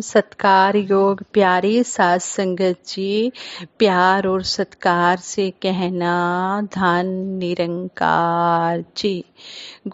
सत्कार योग प्यारे सास संगत जी प्यार और सत्कार से कहना धन निरंकार जी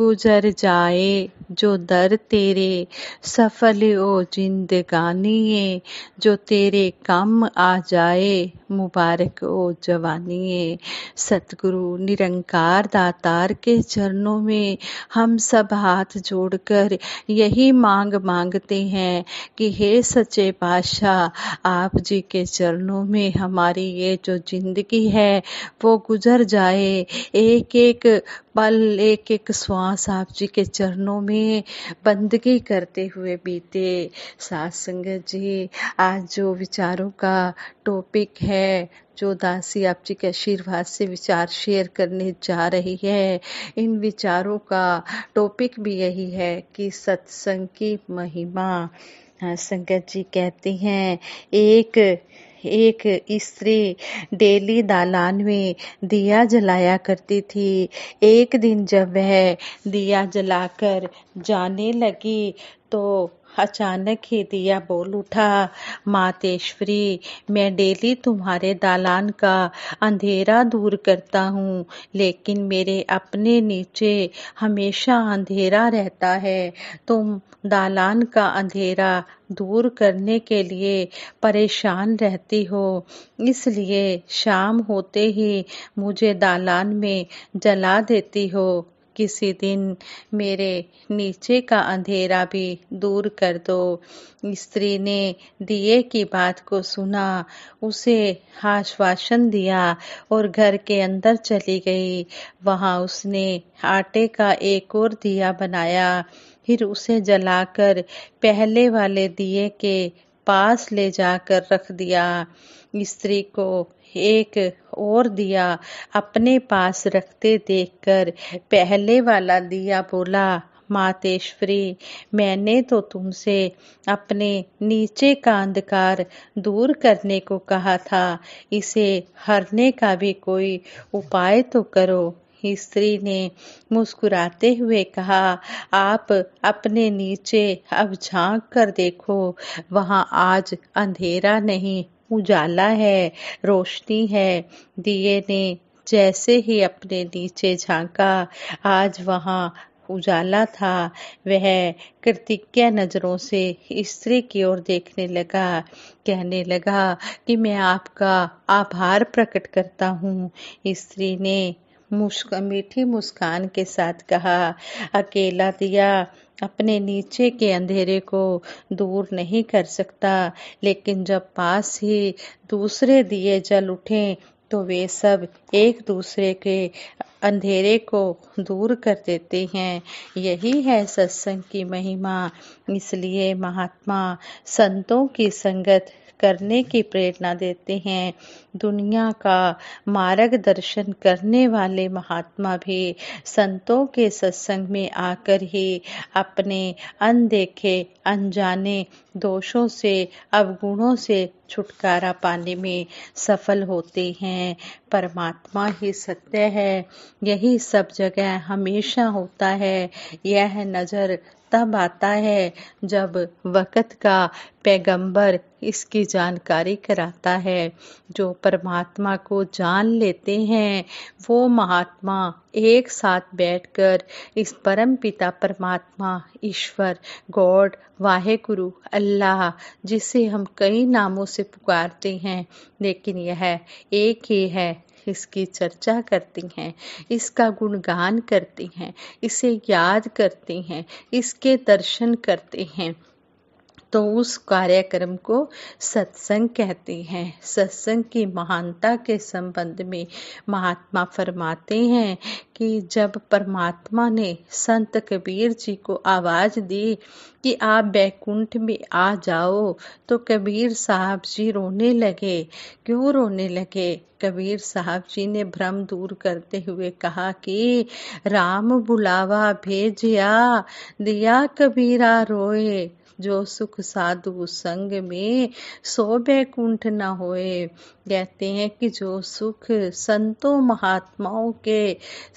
गुजर जाए जो दर तेरे सफल ओ जिंदगानिए जो तेरे काम आ जाए मुबारक ओ जवानिए सतगुरु निरंकार दातार के चरणों में हम सब हाथ जोड़कर यही मांग मांगते हैं कि हे सच्चे बादशाह आप जी के चरणों में हमारी ये जो जिंदगी है वो गुजर जाए एक एक पल एक एक श्वास आप जी के चरणों में बंदगी करते हुए बीते सात संगत जी आज जो विचारों का टॉपिक है जो दासी आप जी के आशीर्वाद से विचार शेयर करने जा रही है इन विचारों का टॉपिक भी यही है कि सत्संग की महिमा हाँ, संगत जी कहती हैं एक एक स्त्री डेली दालान में दिया जलाया करती थी एक दिन जब वह दिया जलाकर जाने लगी तो अचानक ही दिया बोल उठा मातेश्वरी मैं डेली तुम्हारे दालान का अंधेरा दूर करता हूँ लेकिन मेरे अपने नीचे हमेशा अंधेरा रहता है तुम दालान का अंधेरा दूर करने के लिए परेशान रहती हो इसलिए शाम होते ही मुझे दालान में जला देती हो किसी दिन मेरे नीचे का अंधेरा भी दूर कर दो स्त्री ने दिए की बात को सुना उसे आश्वासन दिया और घर के अंदर चली गई वहां उसने आटे का एक और दिया बनाया फिर उसे जलाकर पहले वाले दिए के पास ले जाकर रख दिया स्त्री को एक और दिया अपने पास रखते देखकर पहले वाला दिया बोला मातेश्वरी मैंने तो तुमसे अपने नीचे का अंधकार दूर करने को कहा था इसे हरने का भी कोई उपाय तो करो ही स्त्री ने मुस्कुराते हुए कहा आप अपने नीचे अब झांक कर देखो वहां आज अंधेरा नहीं उजाला है रोशनी है दिए ने जैसे ही अपने नीचे झांका आज वहां उजाला था वह कृतिज्ञ नजरों से स्त्री की ओर देखने लगा कहने लगा कि मैं आपका आभार प्रकट करता हूँ स्त्री ने मुस्क मीठी मुस्कान के साथ कहा अकेला दिया अपने नीचे के अंधेरे को दूर नहीं कर सकता लेकिन जब पास ही दूसरे दिए जल उठे तो वे सब एक दूसरे के अंधेरे को दूर कर देते हैं यही है सत्संग की महिमा इसलिए महात्मा संतों की संगत करने की प्रेरणा देते हैं दुनिया का मार्गदर्शन करने वाले महात्मा भी संतों के सत्संग में आकर ही अपने अनदेखे अनजाने दोषों से अवगुणों से छुटकारा पाने में सफल होते हैं परमात्मा ही सत्य है यही सब जगह हमेशा होता है यह नज़र तब आता है जब वक़्त का पैगंबर इसकी जानकारी कराता है जो परमात्मा को जान लेते हैं वो महात्मा एक साथ बैठकर इस परम पिता परमात्मा ईश्वर गॉड वाहे गुरु अल्लाह जिसे हम कई नामों से पुकारते हैं लेकिन यह एक ही है इसकी चर्चा करती हैं इसका गुणगान करती हैं इसे याद करती हैं इसके दर्शन करते हैं तो उस कार्यक्रम को सत्संग कहते हैं सत्संग की महानता के संबंध में महात्मा फरमाते हैं कि जब परमात्मा ने संत कबीर जी को आवाज़ दी कि आप बैकुंठ में आ जाओ तो कबीर साहब जी रोने लगे क्यों रोने लगे कबीर साहब जी ने भ्रम दूर करते हुए कहा कि राम बुलावा भेजिया दिया कबीरा रोए जो सुख साधु संग में सो बैकुंठ न होए कहते हैं कि जो सुख संतों महात्माओं के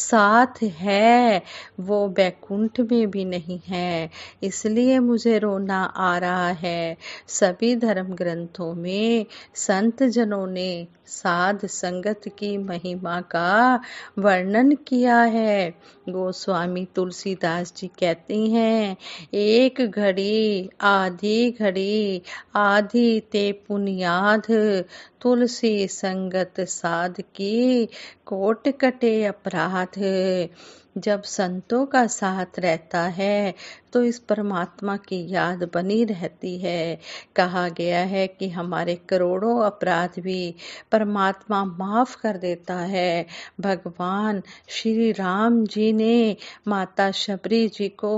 साथ है वो बैकुंठ में भी नहीं है इसलिए मुझे रोना आ रहा है सभी धर्म ग्रंथों में संत जनों ने साध संगत की महिमा का वर्णन किया है गोस्वामी तुलसीदास जी कहते हैं एक घड़ी आधी घड़ी आधी ते पुनियाद तुलसी संगत साध की कोट कटे अपराध जब संतों का साथ रहता है तो इस परमात्मा की याद बनी रहती है कहा गया है कि हमारे करोड़ों अपराध भी परमात्मा माफ कर देता है भगवान श्री राम जी ने माता शबरी जी को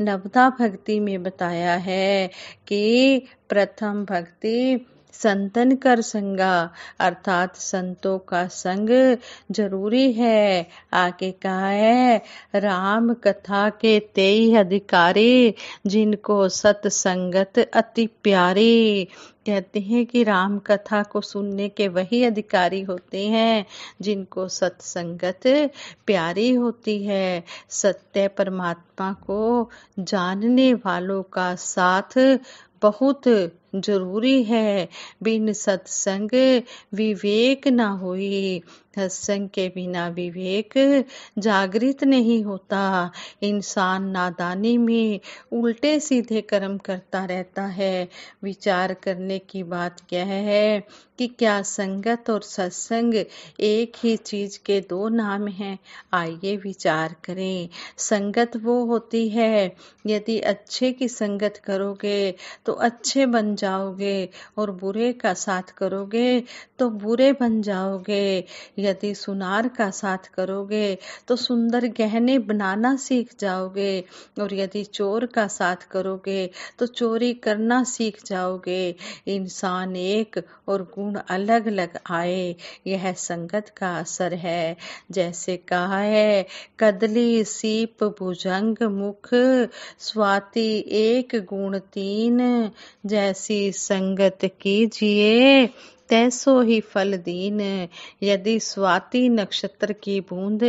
नवदा भक्ति में बताया है कि प्रथम भक्ति संतन कर संगा अर्थात संतों का संग जरूरी है आके कहा है राम कथा के तेई अधिकारी जिनको सतसंगत अति प्यारी कहते हैं कि राम कथा को सुनने के वही अधिकारी होते हैं जिनको सत्संगत प्यारी होती है सत्य परमात्मा को जानने वालों का साथ बहुत जरूरी है बिन सत्संग विवेक ना हुई सत्संग के बिना विवेक जागृत नहीं होता इंसान नादानी में उल्टे सीधे कर्म करता रहता है विचार करने की बात क्या है कि क्या संगत और सत्संग एक ही चीज के दो नाम हैं आइए विचार करें संगत वो होती है यदि अच्छे की संगत करोगे तो अच्छे बन जाओगे और बुरे का साथ करोगे तो बुरे बन जाओगे यदि सुनार का साथ करोगे तो सुंदर गहने बनाना सीख जाओगे और यदि चोर का साथ करोगे तो चोरी करना सीख जाओगे इंसान एक और गुण अलग अलग आए यह संगत का असर है जैसे कहा है कदली सीप भुजंग मुख स्वाति एक गुण तीन जैसी संगत कीजिए तैसो ही फल दीन यदि स्वाति नक्षत्र की बूंद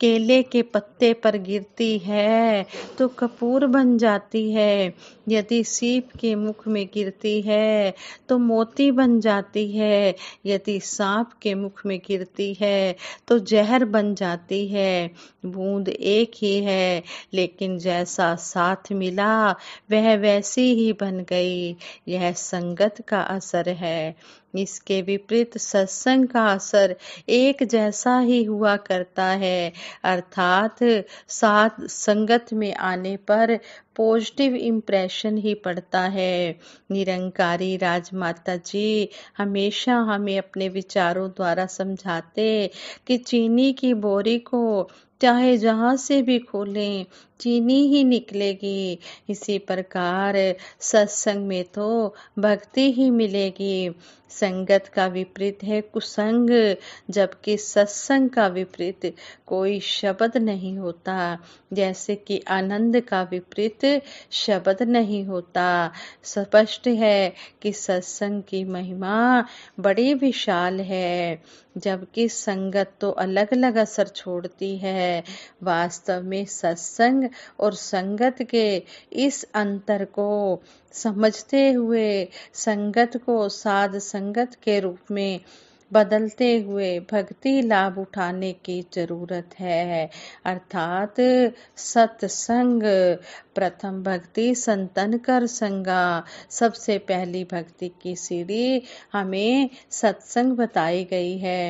केले के पत्ते पर गिरती है तो कपूर बन जाती है यदि सीप के मुख में गिरती है तो मोती बन जाती है यदि सांप के मुख में गिरती है तो जहर बन जाती है बूंद एक ही है लेकिन जैसा साथ मिला वह वैसी ही बन गई यह संगत का असर है इसके विपरीत सत्संग का असर एक जैसा ही हुआ करता है अर्थात साथ संगत में आने पर पॉजिटिव इम्प्रेशन ही पड़ता है निरंकारी राजमाता जी हमेशा हमें अपने विचारों द्वारा समझाते कि चीनी की बोरी को चाहे जहाँ से भी खोलें चीनी ही निकलेगी इसी प्रकार सत्संग में तो भक्ति ही मिलेगी संगत का विपरीत है कुसंग जबकि सत्संग का विपरीत कोई शब्द नहीं होता जैसे कि आनंद का विपरीत शब्द नहीं होता स्पष्ट है कि सत्संग की महिमा बड़ी विशाल है जबकि संगत तो अलग अलग असर छोड़ती है है वास्तव में सत्संग और संगत के इस अंतर को समझते हुए संगत को साध संगत के रूप में बदलते हुए भक्ति लाभ उठाने की जरूरत है अर्थात सत्संग प्रथम भक्ति संतन कर संगा सबसे पहली भक्ति की सीढ़ी हमें सत्संग बताई गई है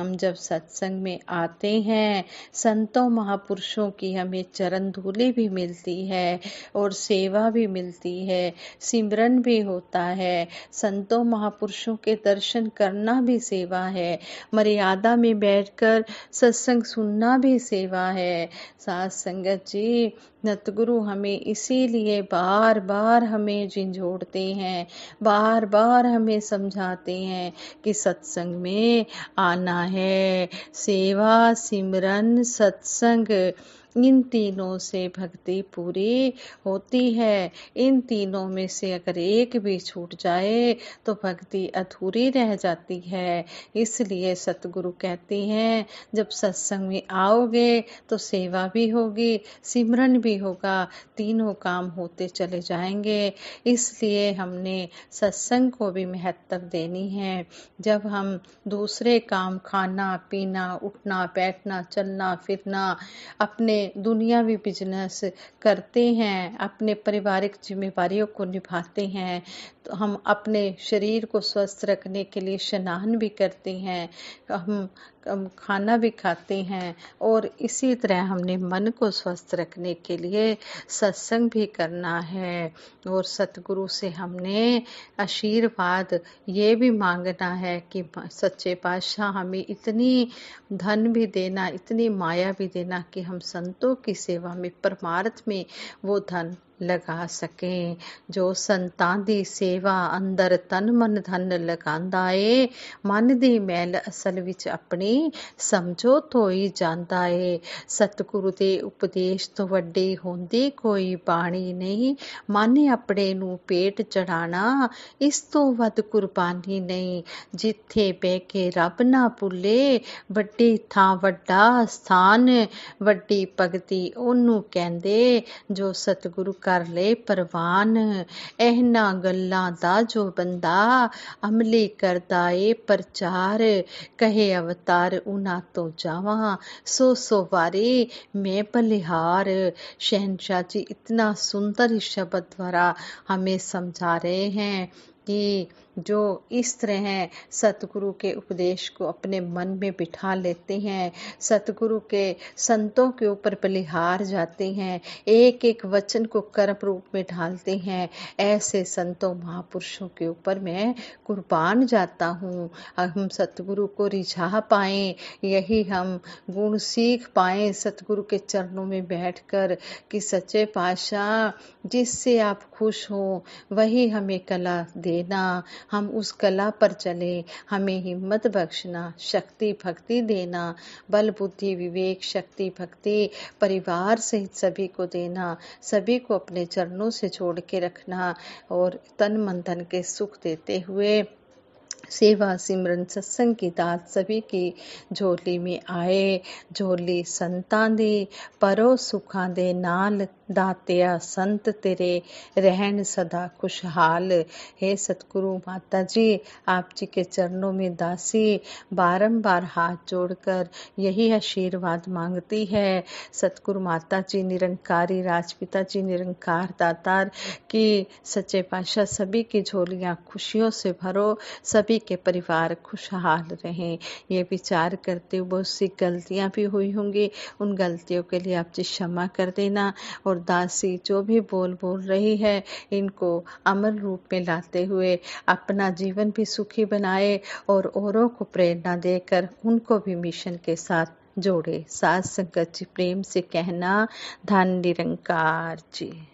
हम जब सत्संग में आते हैं संतों महापुरुषों की हमें चरण धूलि भी मिलती है और सेवा भी मिलती है सिमरन भी होता है संतों महापुरुषों के दर्शन करना भी सेवा है मर्यादा में बैठकर सत्संग सुनना भी सेवा है सात संगत जी नतगुरु हमें इसीलिए बार बार हमें झिझोड़ते हैं बार बार हमें समझाते हैं कि सत्संग में आना है सेवा सिमरन सत्संग इन तीनों से भक्ति पूरी होती है इन तीनों में से अगर एक भी छूट जाए तो भक्ति अधूरी रह जाती है इसलिए सतगुरु कहते हैं जब सत्संग में आओगे तो सेवा भी होगी सिमरन भी होगा तीनों काम होते चले जाएंगे इसलिए हमने सत्संग को भी महत्व देनी है जब हम दूसरे काम खाना पीना उठना बैठना चलना फिरना अपने दुनिया दुनियावी बिजनेस करते हैं अपने पारिवारिक जिम्मेवारियों को निभाते हैं तो हम अपने शरीर को स्वस्थ रखने के लिए स्नान भी करते हैं हम खाना भी खाते हैं और इसी तरह हमने मन को स्वस्थ रखने के लिए सत्संग भी करना है और सतगुरु से हमने आशीर्वाद ये भी मांगना है कि सच्चे पातशाह हमें इतनी धन भी देना इतनी माया भी देना कि हम संत संतों की सेवा में परमार्थ में वो धन ਲਗਾ ਸਕੇ ਜੋ ਸੰਤਾਂ ਦੀ ਸੇਵਾ ਅੰਦਰ ਤਨ ਮਨ ਧਨ ਲਗਾਉਂਦਾ ਏ ਮਨ ਦੀ ਮੈਲ ਅਸਲ ਵਿੱਚ ਆਪਣੀ ਸਮਝੋ ਧੋਈ ਜਾਂਦਾ ਏ ਸਤਿਗੁਰੂ ਦੇ ਉਪਦੇਸ਼ ਤੋਂ ਵੱਡੀ ਹੁੰਦੀ ਕੋਈ ਬਾਣੀ ਨਹੀਂ ਮਨ ਆਪਣੇ ਨੂੰ ਪੇਟ ਚੜਾਣਾ ਇਸ ਤੋਂ ਵੱਧ ਕੁਰਬਾਨੀ ਨਹੀਂ ਜਿੱਥੇ ਬਹਿ ਕੇ ਰੱਬ ਨਾ ਭੁੱਲੇ ਵੱਡੀ ਥਾਂ ਵੱਡਾ ਸਥਾਨ ਵੱਡੀ ਭਗਤੀ ਉਹਨੂੰ ਕਹਿੰਦੇ ਜੋ ਸਤਿਗੁਰੂ ਕਾ ਕਰ ਲਏ ਪ੍ਰਵਾਨ ਇਹਨਾਂ ਗੱਲਾਂ ਦਾ ਜੋ ਬੰਦਾ ਅਮਲੀ ਕਰਦਾ ਏ ਪ੍ਰਚਾਰ ਕਹੇ ਅਵਤਾਰ ਉਹਨਾਂ ਤੋਂ ਜਾਵਾਂ ਸੋ ਸੋ ਵਾਰੇ मैं बलिहार शहनशाह जी इतना सुंदर इस शब्द द्वारा हमें समझा रहे हैं कि जो इस तरह सतगुरु के उपदेश को अपने मन में बिठा लेते हैं सतगुरु के संतों के ऊपर बलिहार जाते हैं एक एक वचन को कर्म रूप में ढालते हैं ऐसे संतों महापुरुषों के ऊपर मैं कुर्बान जाता हूँ हम सतगुरु को रिझा पाए यही हम गुण सीख पाए सतगुरु के चरणों में बैठकर कि सच्चे पाशाह जिससे आप खुश हो वही हमें कला देना हम उस कला पर चले हमें हिम्मत बख्शना शक्ति भक्ति देना बल बुद्धि विवेक शक्ति भक्ति परिवार सहित सभी को देना सभी को अपने चरणों से जोड़ के रखना और तन मंथन के सुख देते हुए सेवा सिमरन सत्संग की दात सभी की झोली में आए झोली संता दे परो सुखा दे नाल दातिया संत तेरे रहन सदा खुशहाल हे सतगुरु माता जी आप जी के चरणों में दासी बारंबार हाथ जोड़कर यही आशीर्वाद मांगती है सतगुरु माता जी निरंकारी राजपिता जी निरंकार दातार की सच्चे पाशाह सभी की झोलियाँ खुशियों से भरो सभी के परिवार खुशहाल रहें ये विचार करते हुए बहुत सी गलतियाँ भी हुई होंगी उन गलतियों के लिए आप जी क्षमा कर देना और दासी जो भी बोल बोल रही है इनको अमर रूप में लाते हुए अपना जीवन भी सुखी बनाए और औरों को प्रेरणा देकर उनको भी मिशन के साथ जोड़े सात संगत जी प्रेम से कहना धन निरंकार जी